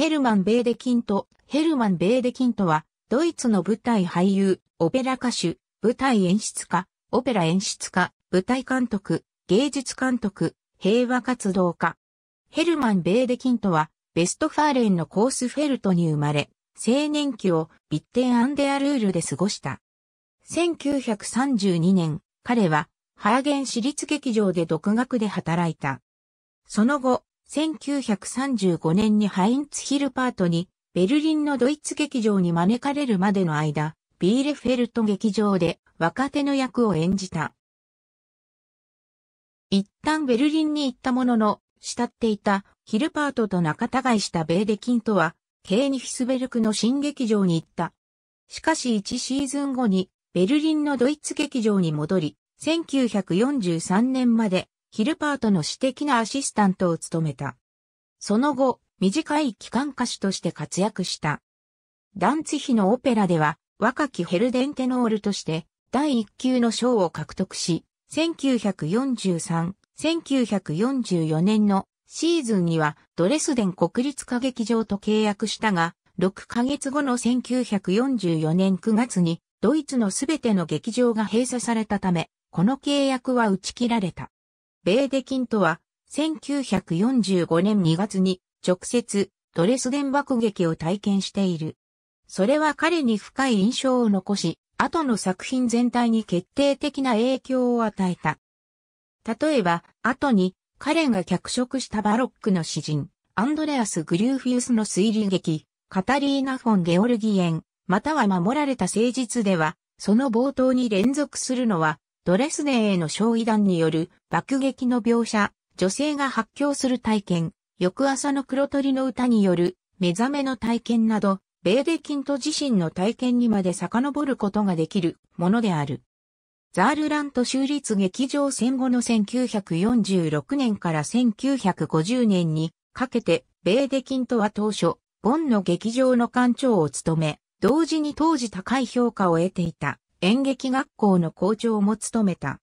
ヘルマン・ベーデキント。ヘルマン・ベーデキントは、ドイツの舞台俳優、オペラ歌手、舞台演出家、オペラ演出家、舞台監督、芸術監督、平和活動家。ヘルマン・ベーデキントは、ベストファーレンのコースフェルトに生まれ、青年期をビッテン・アンデアルールで過ごした。1932年、彼は、ハーゲン市立劇場で独学で働いた。その後、1935年にハインツヒルパートにベルリンのドイツ劇場に招かれるまでの間、ビーレフェルト劇場で若手の役を演じた。一旦ベルリンに行ったものの、慕っていたヒルパートと仲違いしたベーデキンとは、ケーニフィスベルクの新劇場に行った。しかし1シーズン後にベルリンのドイツ劇場に戻り、1943年までヒルパートの私的なアシスタントを務めた。その後、短い期間歌手として活躍した。ダンツヒのオペラでは、若きヘルデンテノールとして、第1級の賞を獲得し、1943、1944年のシーズンにはドレスデン国立歌劇場と契約したが、6ヶ月後の1944年9月にドイツのすべての劇場が閉鎖されたため、この契約は打ち切られた。ベーデキントは、1945年2月に直接ドレスデン爆撃を体験している。それは彼に深い印象を残し、後の作品全体に決定的な影響を与えた。例えば、後に彼が脚色したバロックの詩人、アンドレアス・グリューフィウスの推理劇、カタリーナ・フォン・ゲオルギエン、または守られた誠実では、その冒頭に連続するのは、ドレスデーへの焼夷弾による爆撃の描写、女性が発狂する体験、翌朝の黒鳥の歌による目覚めの体験など、ベーデキント自身の体験にまで遡ることができるものである。ザールラント州立劇場戦後の1946年から1950年にかけて、ベーデキントは当初、ボンの劇場の館長を務め、同時に当時高い評価を得ていた演劇学校の校長も務めた。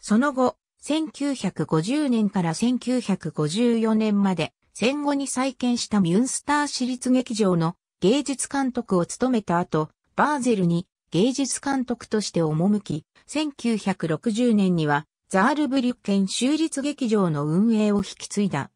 その後、1950年から1954年まで戦後に再建したミュンスター私立劇場の芸術監督を務めた後、バーゼルに芸術監督として赴き、1960年にはザールブリュッケン州立劇場の運営を引き継いだ。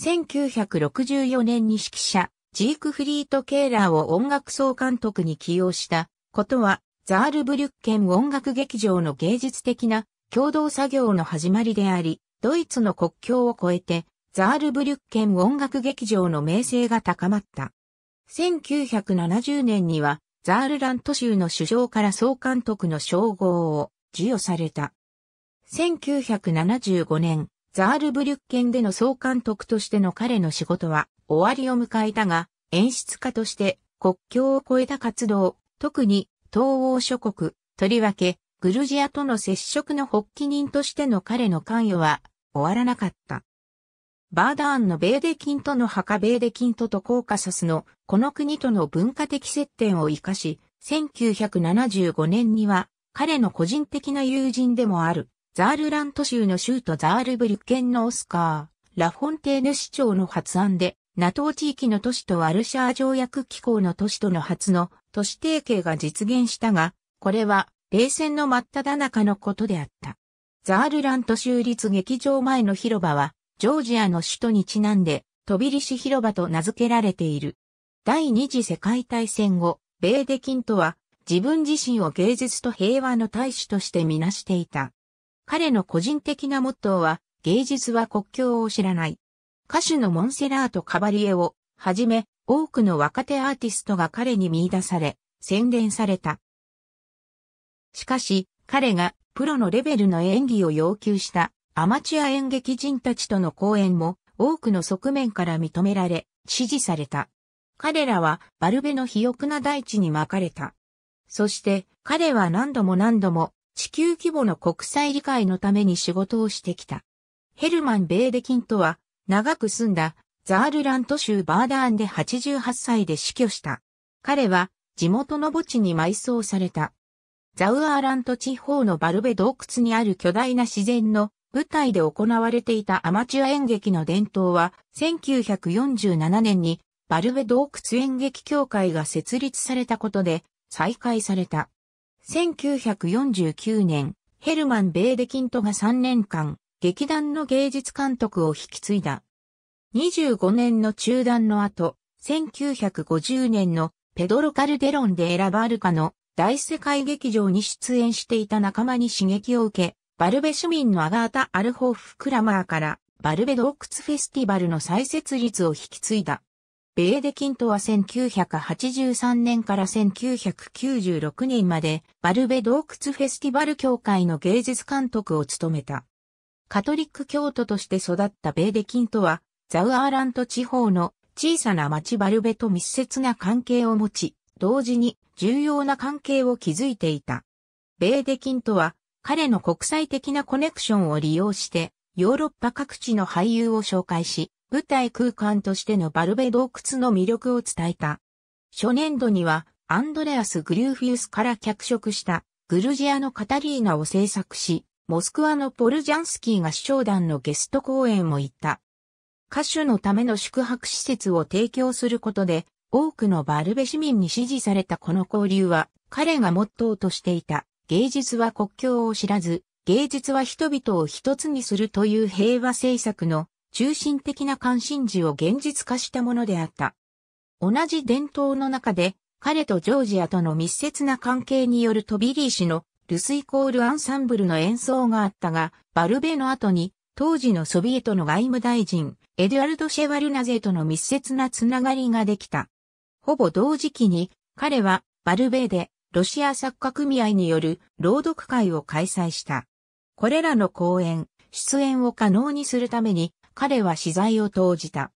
1964年に指揮者、ジークフリート・ケーラーを音楽総監督に起用したことはザールブリュッケン音楽劇場の芸術的な共同作業の始まりであり、ドイツの国境を越えて、ザールブリュッケン音楽劇場の名声が高まった。1970年には、ザールラント州の首相から総監督の称号を授与された。1975年、ザールブリュッケンでの総監督としての彼の仕事は終わりを迎えたが、演出家として国境を越えた活動、特に東欧諸国、とりわけ、グルジアとの接触の発起人としての彼の関与は終わらなかった。バーダーンのベーデキントの墓ベーデキントとコーカサスのこの国との文化的接点を活かし、1975年には彼の個人的な友人でもあるザールラント州の州都ザールブリュッケンのオスカー、ラフォンテーヌ市長の発案で NATO 地域の都市とワルシャー条約機構の都市との初の都市提携が実現したが、これは冷戦の真っ只中のことであった。ザールラント州立劇場前の広場は、ジョージアの首都にちなんで、飛びリシ広場と名付けられている。第二次世界大戦後、ベーデキントは自分自身を芸術と平和の大使としてみなしていた。彼の個人的なモットーは、芸術は国境を知らない。歌手のモンセラート・カバリエをはじめ、多くの若手アーティストが彼に見出され、洗練された。しかし、彼がプロのレベルの演技を要求したアマチュア演劇人たちとの講演も多くの側面から認められ、支持された。彼らはバルベの肥沃な大地に巻かれた。そして彼は何度も何度も地球規模の国際理解のために仕事をしてきた。ヘルマン・ベーデキンとは長く住んだザールラント州バーダーンで88歳で死去した。彼は地元の墓地に埋葬された。ザウアーラント地方のバルベ洞窟にある巨大な自然の舞台で行われていたアマチュア演劇の伝統は1947年にバルベ洞窟演劇協会が設立されたことで再開された。1949年、ヘルマン・ベーデキントが3年間、劇団の芸術監督を引き継いだ。25年の中断の後、1950年のペドロ・カルデロンで選ばルカの大世界劇場に出演していた仲間に刺激を受け、バルベ市民のアガータ・アルホーフ・クラマーからバルベ洞窟フェスティバルの再設立を引き継いだ。ベーデキントは1983年から1996年までバルベ洞窟フェスティバル協会の芸術監督を務めた。カトリック教徒として育ったベーデキントはザウアーラント地方の小さな町バルベと密接な関係を持ち、同時に重要な関係を築いていた。ベーデキンとは彼の国際的なコネクションを利用してヨーロッパ各地の俳優を紹介し、舞台空間としてのバルベ洞窟の魅力を伝えた。初年度にはアンドレアス・グリューフィウスから脚色したグルジアのカタリーナを制作し、モスクワのポルジャンスキーが師匠団のゲスト公演も行った。歌手のための宿泊施設を提供することで、多くのバルベ市民に支持されたこの交流は、彼がモットーとしていた、芸術は国境を知らず、芸術は人々を一つにするという平和政策の中心的な関心事を現実化したものであった。同じ伝統の中で、彼とジョージアとの密接な関係によるトビリー氏のルスイコールアンサンブルの演奏があったが、バルベの後に当時のソビエトの外務大臣、エドゥアルド・シェワルナゼとの密接なつながりができた。ほぼ同時期に、彼は、バルベーで、ロシア作家組合による朗読会を開催した。これらの講演、出演を可能にするために、彼は資材を投じた。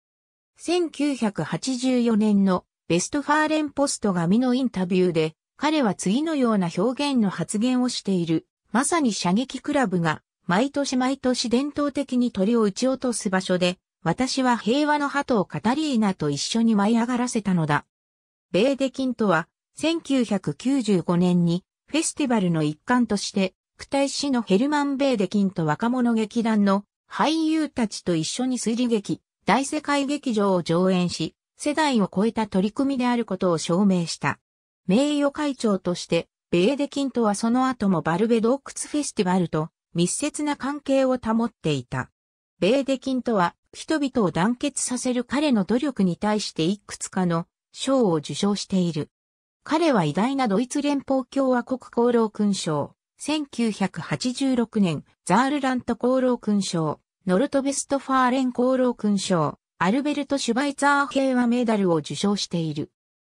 1984年のベストファーレンポスト紙のインタビューで、彼は次のような表現の発言をしている。まさに射撃クラブが毎年毎年伝統的に鳥を撃ち落とす場所で、私は平和の鳩をカタリーナと一緒に舞い上がらせたのだ。ベーデキントは、1995年にフェスティバルの一環として、区体氏のヘルマン・ベーデキンと若者劇団の俳優たちと一緒に推理劇、大世界劇場を上演し、世代を超えた取り組みであることを証明した。名誉会長として、ベーデキントはその後もバルベ洞窟フェスティバルと、密接な関係を保っていた。ベーデキンとは人々を団結させる彼の努力に対していくつかの賞を受賞している。彼は偉大なドイツ連邦共和国功労勲章、1986年、ザールラント功労勲章、ノルトベストファーレン功労勲章、アルベルト・シュバイツァー平和メダルを受賞している。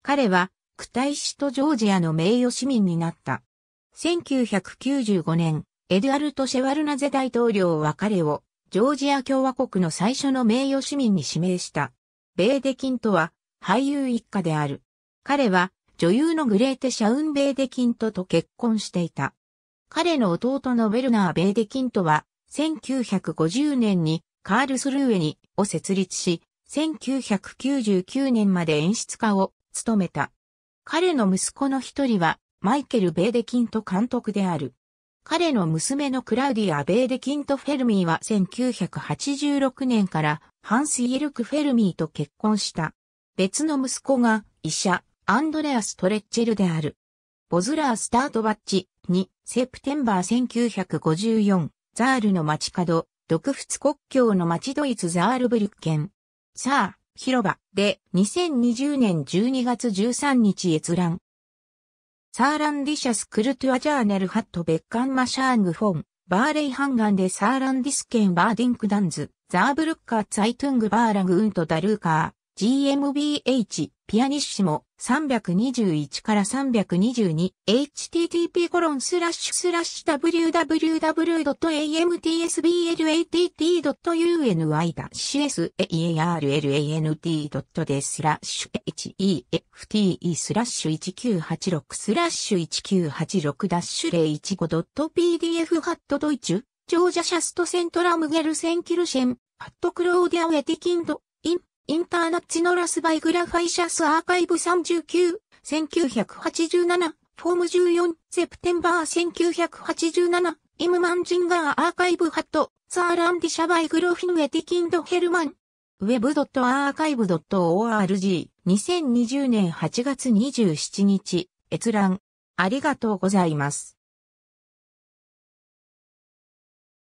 彼は、クタイシとジョージアの名誉市民になった。1995年、エドゥアルト・シェワルナゼ大統領は彼を、ジョージア共和国の最初の名誉市民に指名した。ベーデキントは、俳優一家である。彼は、女優のグレーテ・シャウン・ベーデキントと結婚していた。彼の弟のベルナー・ベーデキントは、1950年にカールスルーエニを設立し、1999年まで演出家を務めた。彼の息子の一人は、マイケル・ベーデキント監督である。彼の娘のクラウディア・ベーデ・キント・フェルミーは1986年からハンス・イエルク・フェルミーと結婚した。別の息子が医者、アンドレアス・トレッチェルである。ボズラー・スタートバッチ2、セプテンバー1954、ザールの街角、独仏国境の街ドイツザールブリュッケン。さあ、広場で2020年12月13日閲覧。サーランディシャスクルトゥアジャーネルハットベッカンマシャーグフォン、バーレイハンガンでサーランディスケンバーディンクダンズ、ザーブルッカーツァイトゥングバーラグウント・ダルーカー、GMBH、ピアニッシモ321から 322http コロンスラッシュスラッシュ www.amtsblatt.uni-sarlant. でスラッシュ hefte スラッシュ1986スラッシュ1986ダッシュ 015.pdf ハットドイチュジョージャシャストセントラムゲルセンキルシェンハットクローディアウェティキンドインインターナッチノラスバイグラファイシャスアーカイブ39、1987、フォーム14、セプテンバー1987、イムマンジンガーアーカイブハット、サーランディシャバイグロフィンエティキンドヘルマン。ウ web.archive.org 2020年8月27日閲覧ありがとうございます。